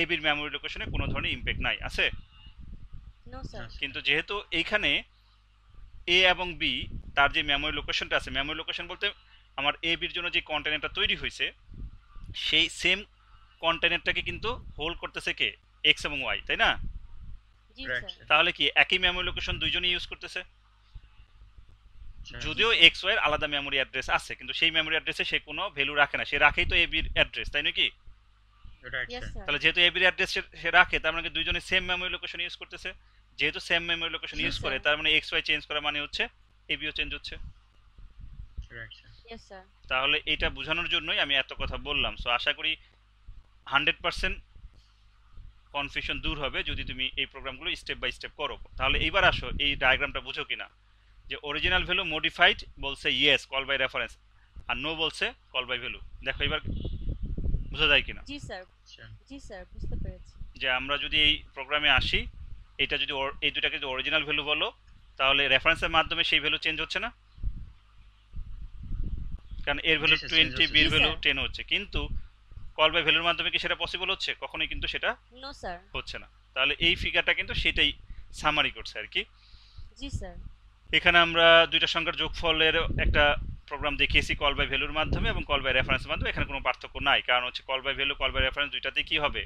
এ বির মেমোরি লোকেশনে কোনো ধরনের ইম্প্যাক্ট নাই আছে হ্যাঁ, কিন্তু যেহেতু এইখানে এ এবং বি তার যে মেমোরি লোকেশনটা আছে মেমোরি লোকেশন বলতে আমার এ বির জন্য যে কন্টেন্টটা তৈরি হয়েছে সেই সেম কন্টেন্টটাকে কিন্তু হোল্ড করতেছে কে এক্স এবং ওয়াই তাই না তাহলে কি একই মেমোরি লোকেশন দুইজনই ইউজ করতেছে যদিও এক্স ওয়াই এর আলাদা মেমোরি অ্যাড্রেস আছে কিন্তু সেই মেমোরি অ্যাড্রেসে সে কোনো ভ্যালু রাখে না সে রাখেই তো এবির অ্যাড্রেস তাই নাকি তাহলে যেহেতু এবির অ্যাড্রেস সে রাখে তার মানে দুইজনে সেম মেমোরি লোকেশন ইউজ করতেছে যেহেতু সেম মেমোরি লোকেশন ইউজ করে তার মানে এক্স ওয়াই চেঞ্জ করা মানে হচ্ছে এবিও চেঞ্জ হচ্ছে তাহলে এটা বোঝানোর জন্যই আমি এত কথা বললাম সো আশা করি হান্ড্রেড পার্সেন্ট কনফিউশন দূর হবে যদি তুমি এই প্রোগ্রামগুলো স্টেপ বাই স্টেপ করো তাহলে এইবার আসো এই ডায়াগ্রামটা বুঝো কিনা যে অরিজিনাল ভ্যালু মডিফাইড বলছে ইয়েস কল বাই রেফারেন্স আর নো বলছে কল বাই ভ্যালু দেখো এবার বুঝা যায় কিনা জি স্যার আচ্ছা। জি স্যার বুঝতে পেরেছি যে আমরা যদি এই প্রোগ্রামে আসি এটা যদি এই দুটাকে যদি অরিজিনাল ভ্যালু বলো তাহলে রেফারেন্সের মাধ্যমে সেই ভ্যালু চেঞ্জ হচ্ছে না কারণ এর ভ্যালু টোয়েন্টি বির ভ্যালু টেন হচ্ছে কিন্তু কল বাই ভ্যালুর মাধ্যমে কি সেটা পসিবল হচ্ছে কখনোই কিন্তু সেটা নো স্যার হচ্ছে না তাহলে এই ফিগারটা কিন্তু সেটাই সামারি করছে আর কি জি স্যার এখানে আমরা দুইটা সংখ্যার যোগফলের একটা প্রোগ্রাম দেখিয়েছি কল বাই ভ্যালুর মাধ্যমে এবং কল বাই রেফারেন্সের মাধ্যমে এখানে কোনো পার্থক্য নাই কারণ হচ্ছে call by value call by reference দুইটাতে কি হবে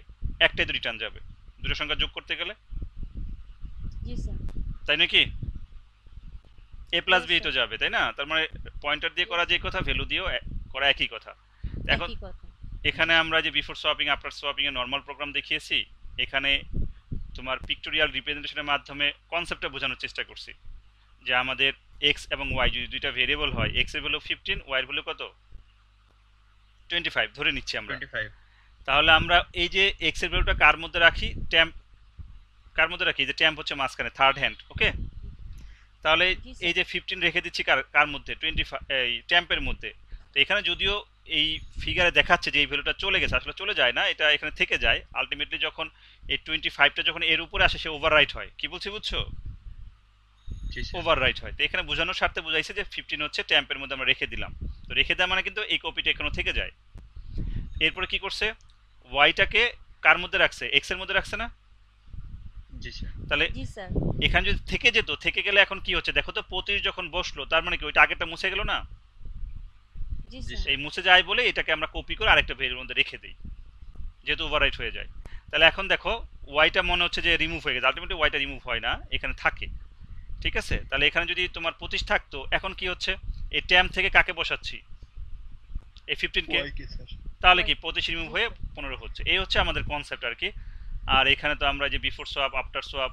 একটাই তো রিটার্ন যাবে দুটো সংখ্যা যোগ করতে গেলে তাই নাকি এ প্লাস বি তো যাবে তাই না তার মানে পয়েন্টার দিয়ে করা যে কথা ভ্যালু দিয়েও করা একই কথা এখন এখানে আমরা যে বিফোর সোয়াপিং আফটার সোয়াপিংয়ে নর্মাল প্রোগ্রাম দেখিয়েছি এখানে তোমার পিক্টোরিয়াল রিপ্রেজেন্টেশনের মাধ্যমে কনসেপ্টটা বোঝানোর চেষ্টা করছি যে আমাদের এক্স এবং ওয়াই যদি দুইটা ভেরিয়েবল হয় এক্স এর ভ্যালু ফিফটিন ওয়াই এর ভ্যালু কত টোয়েন্টি ফাইভ ধরে নিচ্ছি আমরা তাহলে আমরা এই যে এক্স এর ভ্যালুটা কার মধ্যে রাখি ট্যাম্প কার মধ্যে রাখি যে ট্যাম্প হচ্ছে মাঝখানে থার্ড হ্যান্ড ওকে তাহলে এই যে ফিফটিন রেখে দিচ্ছি কার কার মধ্যে টোয়েন্টি এই ট্যাম্পের মধ্যে তো এখানে যদিও এই ফিগারে দেখাচ্ছে যে এই ভ্যালুটা চলে গেছে আসলে চলে যায় না এটা এখানে থেকে যায় আলটিমেটলি যখন এই টোয়েন্টি ফাইভটা যখন এর উপরে আসে সে ওভাররাইট হয় কি বলছি বুঝছো ওভাররাইট হয় তো এখানে বোঝানোর স্বার্থে বোঝাইছে যে ফিফটিন হচ্ছে ট্যাম্পের মধ্যে আমরা রেখে দিলাম তো রেখে দেওয়া মানে কিন্তু এই কপিটা এখানেও থেকে যায় এরপরে কি করছে ওয়াইটাকে কার মধ্যে রাখছে এক্স এর মধ্যে রাখছে না তাহলে এখানে যদি থেকে যেত থেকে গেলে এখন কি হচ্ছে দেখো তো পঁচিশ যখন বসলো তার মানে কি ওইটা আগেরটা মুছে গেল না যে সেই মুছে যায় বলে এটাকে আমরা কপি করে আরেকটা ভেরিয়ের মধ্যে রেখে দিই যেহেতু ওভারাইট হয়ে যায় তাহলে এখন দেখো ওয়াইটা মনে হচ্ছে যে রিমুভ হয়ে গেছে আলটিমেটলি ওয়াইটা রিমুভ হয় না এখানে থাকে ঠিক আছে তাহলে এখানে যদি তোমার পঁচিশ থাকতো এখন কি হচ্ছে এই ট্যাম থেকে কাকে বসাচ্ছি এই ফিফটিনকে তাহলে কি পঁচিশ রিমুভ হয়ে পনেরো হচ্ছে এই হচ্ছে আমাদের কনসেপ্ট আর কি আর এখানে তো আমরা যে বিফোর সোয়াপ আফটার সোয়াপ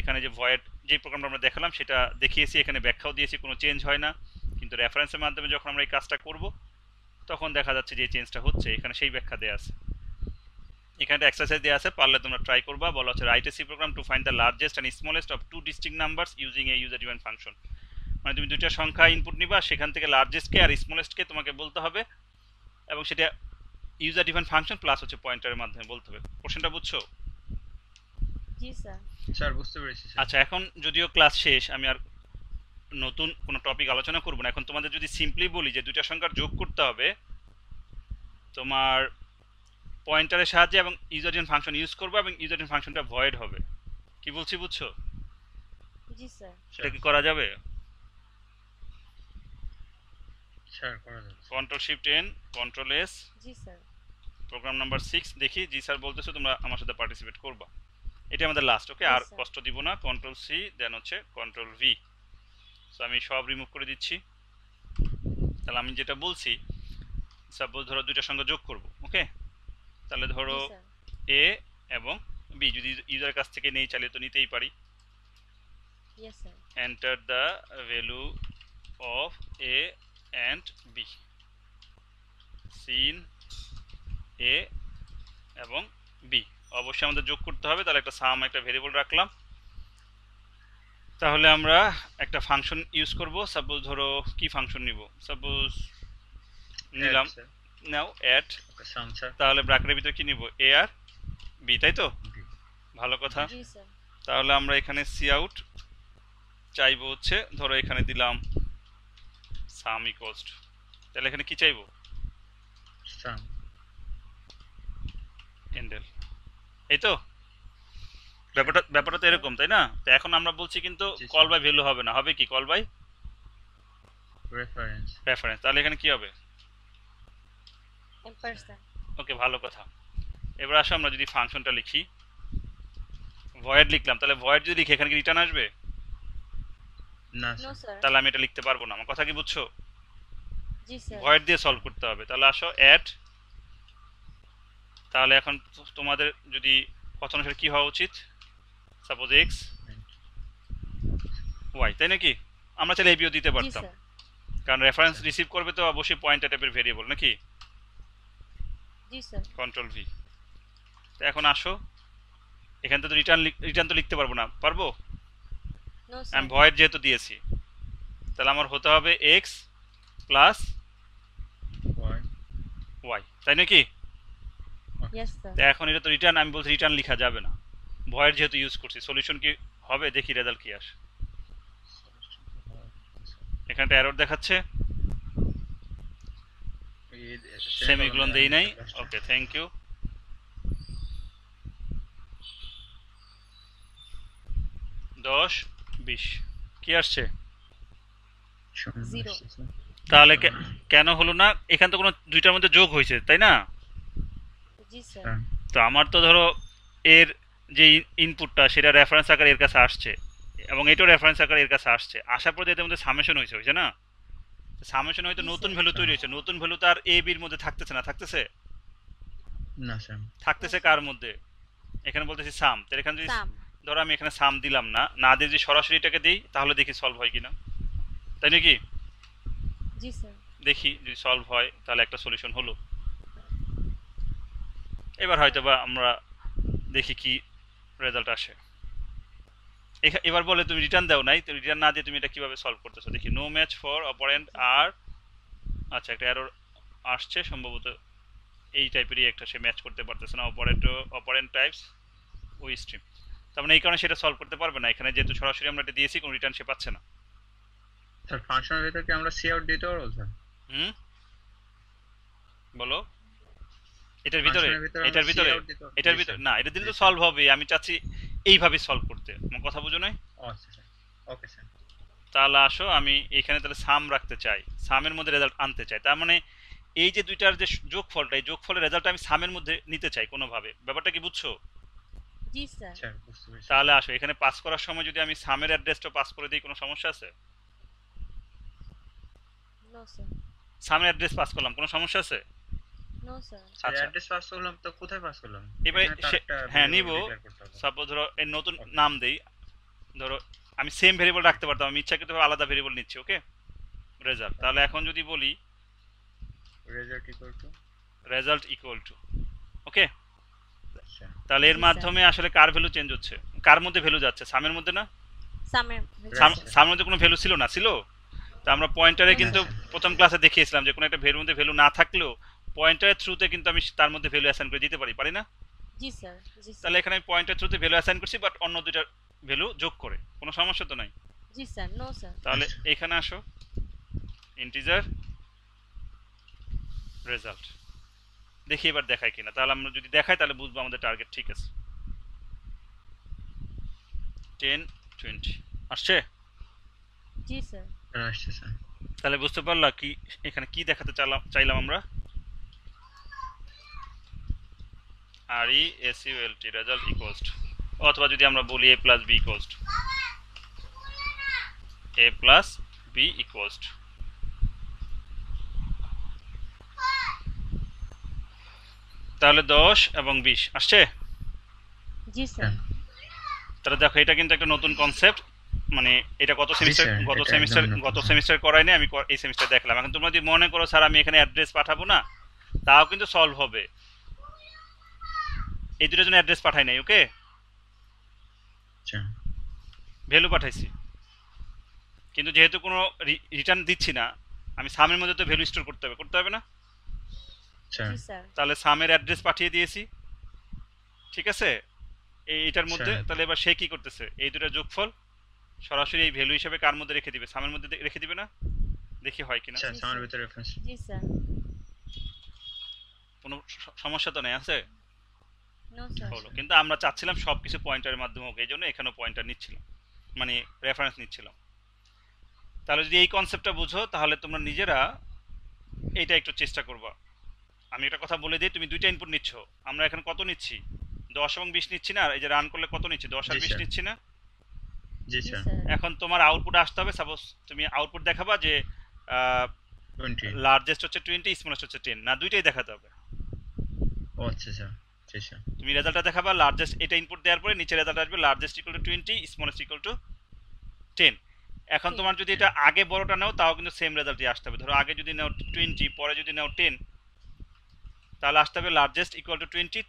এখানে যে ভয়েড যে প্রোগ্রামটা আমরা দেখালাম সেটা দেখিয়েছি এখানে ব্যাখ্যাও দিয়েছি কোনো চেঞ্জ হয় না কিন্তু রেফারেন্সের মাধ্যমে যখন আমরা এই কাজটা করব তখন দেখা যাচ্ছে যে চেঞ্জটা হচ্ছে এখানে সেই ব্যাখ্যা দেওয়া আছে এখানে এক্সারসাইজ দেওয়া আছে পারলে তোমরা ট্রাই করবা বলা হচ্ছে write a C program to find the largest and smallest of two distinct numbers using a user defined function মানে তুমি দুইটা সংখ্যা ইনপুট নিবা সেখান থেকে লার্জেস্টকে আর স্মলেস্টকে তোমাকে বলতে হবে এবং সেটা ইউজার ডিভাইন ফাংশন প্লাস হচ্ছে পয়েন্টারের মাধ্যমে বলতে হবে কোশ্চেনটা বুঝছো জি স্যার স্যার বুঝতে পেরেছি আচ্ছা এখন যদিও ক্লাস শেষ আমি আর নতুন কোনো টপিক আলোচনা করব না এখন তোমাদের যদি সিম্পলি বলি যে দুইটা সংখ্যার যোগ করতে হবে তোমার পয়েন্টারের সাহায্যে এবং ইউজারজেন ফাংশন ইউজ করবো এবং ইউজারজেন ফাংশনটা ভয়েড হবে কি বলছি বুঝছো জি স্যার সেটা কি করা যাবে স্যার করা যাবে control shift N control S জি স্যার প্রোগ্রাম নাম্বার 6 দেখি জি স্যার বলতেছো তোমরা আমার সাথে পার্টিসিপেট করবা এটা আমাদের লাস্ট ওকে আর কষ্ট দিব না কন্ট্রোল সি দেন হচ্ছে কন্ট্রোল ভি সো আমি সব রিমুভ করে দিচ্ছি তাহলে আমি যেটা বলছি সাপোজ ধরো দুইটা সংখ্যা যোগ করব ওকে তাহলে ধরো এ এবং বি যদি ইউজার কাছ থেকে নেই চালিয়ে তো নিতেই পারি enter the value of A and B scan A এবং বি অবশ্যই আমাদের যোগ করতে হবে তাহলে একটা সাম একটা ভেরিয়েবল রাখলাম তাহলে আমরা একটা ফাংশন ইউজ করব সাপোজ ধরো কি ফাংশন নিব সাপোজ নিলাম নাও অ্যাড তাহলে ব্র্যাকেটের ভিতরে কি নিব এ আর বি তাই তো ভালো কথা তাহলে আমরা এখানে সি আউট চাইবো হচ্ছে ধরো এখানে দিলাম সাম ইকোস্ট তাহলে এখানে কি চাইবো সাম এন্ডেল এই তো ব্যাপারটা ব্যাপারটা তো এরকম তাই না তো এখন আমরা বলছি কিন্তু কল বাই ভ্যালু হবে না হবে কি কল বাই রেফারেন্স রেফারেন্স তাহলে এখানে কি হবে ওকে ভালো কথা এবার আসো আমরা যদি ফাংশনটা লিখি ভয়েড লিখলাম তাহলে ভয়েড যদি লিখে এখানে কি রিটার্ন আসবে না তাহলে আমি এটা লিখতে পারবো না আমার কথা কি বুঝছো ভয়েড দিয়ে সলভ করতে হবে তাহলে আসো অ্যাড তাহলে এখন তোমাদের যদি পছন্দ কি হওয়া উচিত সাপোজ এক্স ওয়াই তাই নাকি আমরা চাইলে এবিও দিতে পারতাম কারণ রেফারেন্স রিসিভ করবে তো অবশ্যই পয়েন্ট টাইপের ভেরিয়েবল নাকি কন্ট্রোল ভি তো এখন আসো এখান থেকে রিটার্ন রিটার্ন তো লিখতে পারবো না পারবো আমি ভয়েড যেহেতু দিয়েছি তাহলে আমার হতে হবে এক্স প্লাস ওয়াই তাই নাকি এখন এটা তো রিটার্ন আমি বলছি রিটার্ন লেখা যাবে না ভয়ের যেহেতু ইউজ করছি সলিউশন কি হবে দেখি রেজাল্ট কি আসে এখানটা এরর দেখাচ্ছে সেমিকোলন দেই নাই ওকে থ্যাংক ইউ দশ বিশ কি আসছে তাহলে কেন হলো না এখান তো কোনো দুইটার মধ্যে যোগ হয়েছে তাই না তো আমার তো ধরো এর যে ইনপুটটা সেটা রেফারেন্স আকারে এর কাছে আসছে এবং এটাও রেফারেন্স আকারে এর কাছে আসছে আসার পর এদের মধ্যে সামেশন হয়েছে হয়েছে না সামেশন হয়তো নতুন ভ্যালু তৈরি হয়েছে নতুন ভ্যালু তো আর এ বির মধ্যে থাকতেছে না থাকতেছে থাকতেছে কার মধ্যে এখানে বলতেছি সাম তাহলে এখানে যদি ধরো আমি এখানে সাম দিলাম না না দিয়ে যদি সরাসরি এটাকে দিই তাহলে দেখি সলভ হয় কিনা তাই নাকি দেখি যদি সলভ হয় তাহলে একটা সলিউশন হলো এবার হয়তো বা আমরা দেখি কি রেজাল্ট আসে এবার বলে তুমি রিটার্ন দাও নাই তো রিটার্ন না দিয়ে তুমি এটা কিভাবে সলভ করতেছো দেখি নো ম্যাচ ফর অপারেন্ট আর আচ্ছা একটা অ্যারোর আসছে সম্ভবত এই টাইপেরই একটা সে ম্যাচ করতে পারতেছে না অপারেন্ট অপারেন্ট টাইপস ওই স্ট্রিম তার মানে এই কারণে সেটা সলভ করতে পারবে না এখানে যেহেতু সরাসরি আমরা এটা দিয়েছি কোনো রিটার্ন সে পাচ্ছে না স্যার ফাংশনের কি আমরা সি আউট দিতে পারবো স্যার হুম বলো এটার ভিতরে এটার ভিতরে এটার ভিতরে না এটা দিলে তো সলভ হবে আমি চাচ্ছি এইভাবে সলভ করতে আমার কথা বুঝো নাই ওকে আচ্ছা, তাহলে আসো আমি এখানে তাহলে সাম রাখতে চাই সামের মধ্যে রেজাল্ট আনতে চাই তার মানে এই যে দুইটার যে যোগ যোগফলটা এই ফলের রেজাল্ট আমি সামের মধ্যে নিতে চাই কোনোভাবে ব্যাপারটা কি বুঝছো জি তাহলে আসো এখানে পাস করার সময় যদি আমি সামের অ্যাড্রেসটা পাস করে দিই কোনো সমস্যা আছে সামের অ্যাড্রেস পাস করলাম কোনো সমস্যা আছে আচ্ছা। হ্যাঁ, তাহলে এখন যদি বলি আচ্ছা। তাহলে এর মাধ্যমে আসলে কার ভ্যালু চেঞ্জ হচ্ছে কার মধ্যে ভ্যালু যাচ্ছে সামের মধ্যে না সামের মধ্যে কোনো ভ্যালু ছিল না ছিল তা আমরা পয়েন্টারে কিন্তু প্রথম ক্লাসে দেখিয়েছিলাম যে কোনো একটা ভ্যালু মধ্যে ভ্যালু না থাকলেও পয়েন্টের থ্রুতে কিন্তু আমি তার মধ্যে ভ্যালু অ্যাসাইন করে দিতে পারি পারি না জি স্যার তাহলে এখানে আমি পয়েন্টের থ্রুতে ভ্যালু অ্যাসাইন করছি বাট অন্য দুইটা ভ্যালু যোগ করে কোনো সমস্যা তো নাই জি স্যার নো স্যার তাহলে এখানে আসো ইন্টিজার রেজাল্ট দেখি এবার দেখায় কিনা তাহলে আমরা যদি দেখাই তাহলে বুঝবো আমাদের টার্গেট ঠিক আছে টেন টোয়েন্টি আসছে জি স্যার হ্যাঁ, আসছে স্যার তাহলে বুঝতে পারলাম কি এখানে কি দেখাতে চাইলাম আমরা R E S U L T result ইকোস্ট অথবা যদি আমরা বলি এ প্লাস বি ইকোস্ট এ প্লাস বি ইকোস্ট তাহলে দশ এবং বিশ আসছে জি স্যার তাহলে দেখো এটা কিন্তু একটা নতুন কনসেপ্ট মানে এটা গত সেমিস্টার গত সেমিস্টার গত সেমিস্টার করাই আমি এই সেমিস্টার দেখলাম এখন তোমরা যদি মনে করো স্যার আমি এখানে অ্যাড্রেস পাঠাবো না তাও কিন্তু সলভ হবে এই দুটোর জন্য অ্যাড্রেস পাঠাই নাই ওকে ভ্যালু আচ্ছা। পাঠাইছি কিন্তু যেহেতু কোনো রিটার্ন দিচ্ছি না আমি সামের মধ্যে তো ভ্যালু স্টোর করতে হবে করতে হবে না আচ্ছা। তাহলে সামের অ্যাড্রেস পাঠিয়ে দিয়েছি ঠিক আছে এই এটার আচ্ছা। মধ্যে তাহলে এবার সে কি করতেছে এই দুটো যোগফল সরাসরি এই ভ্যালু হিসেবে কার মধ্যে রেখে দিবে সামের মধ্যে রেখে দিবে না দেখি হয় কিনা সামের ভিতরে জি স্যার কোনো সমস্যা তো নেই আছে হলো কিন্তু আমরা চাচ্ছিলাম সব কিছু পয়েন্টারের মাধ্যমে হোক এই জন্য এখানেও পয়েন্টার নিচ্ছিলাম মানে রেফারেন্স নিচ্ছিলাম তাহলে যদি এই কনসেপ্টটা বুঝো তাহলে তোমরা নিজেরা এইটা একটু চেষ্টা করবা আমি একটা কথা বলে দিই তুমি দুইটা ইনপুট নিচ্ছ আমরা এখন কত নিচ্ছি দশ এবং বিশ নিচ্ছি না এই যে রান করলে কত নিচ্ছি দশ আর বিশ নিচ্ছি না এখন তোমার আউটপুট আসতে হবে সাপোজ তুমি আউটপুট দেখাবা যে লার্জেস্ট হচ্ছে টোয়েন্টি স্মলেস্ট হচ্ছে টেন না দুইটাই দেখাতে হবে আচ্ছা আচ্ছা তুমি রেজাল্টটা দেখাবা লার্জেস্ট এটা ইনপুট দেওয়ার পরে নিচে রেজাল্ট আসবে largest equal to twenty smallest equal to ten এখন তোমার যদি এটা আগে বড়টা নাও তাও কিন্তু সেম রেজাল্টই আসতে হবে ধরো আগে যদি নাও টোয়েন্টি পরে যদি নাও টেন তাহলে আসতে হবে largest equal to twenty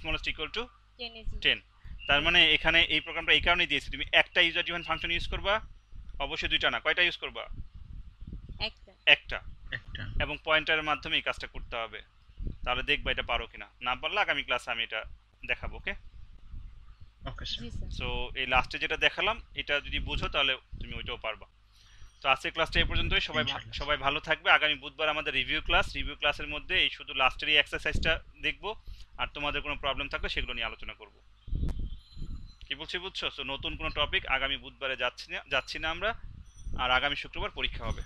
smallest equal to ten তার মানে এখানে এই প্রোগ্রামটা এই কারণেই দিয়েছি তুমি একটা ইউজার ডিফাইন ফাংশন ইউজ করবা অবশ্যই দুইটা না কয়টা ইউজ করবা একটা একটা এবং পয়েন্টারের মাধ্যমেই কাজটা করতে হবে তাহলে দেখবা এটা পারো কিনা না পারলে আগামী ক্লাসে আমি এটা দেখাবো ওকে সো এই লাস্টে যেটা দেখালাম এটা যদি বুঝো তাহলে তুমি ওইটাও পারবা তো আজকের ক্লাসটা এই পর্যন্তই সবাই সবাই ভালো থাকবে আগামী বুধবার আমাদের রিভিউ ক্লাস রিভিউ ক্লাসের মধ্যে এই শুধু লাস্টের এই এক্সারসাইজটা দেখবো আর তোমাদের কোনো প্রবলেম থাকলে সেগুলো নিয়ে আলোচনা করব কি বলছি বুঝছো সো নতুন কোনো টপিক আগামী বুধবারে যাচ্ছি না যাচ্ছি না আমরা আর আগামী শুক্রবার পরীক্ষা হবে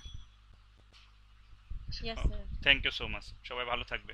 থ্যাংক ইউ সো মাচ সবাই ভালো থাকবে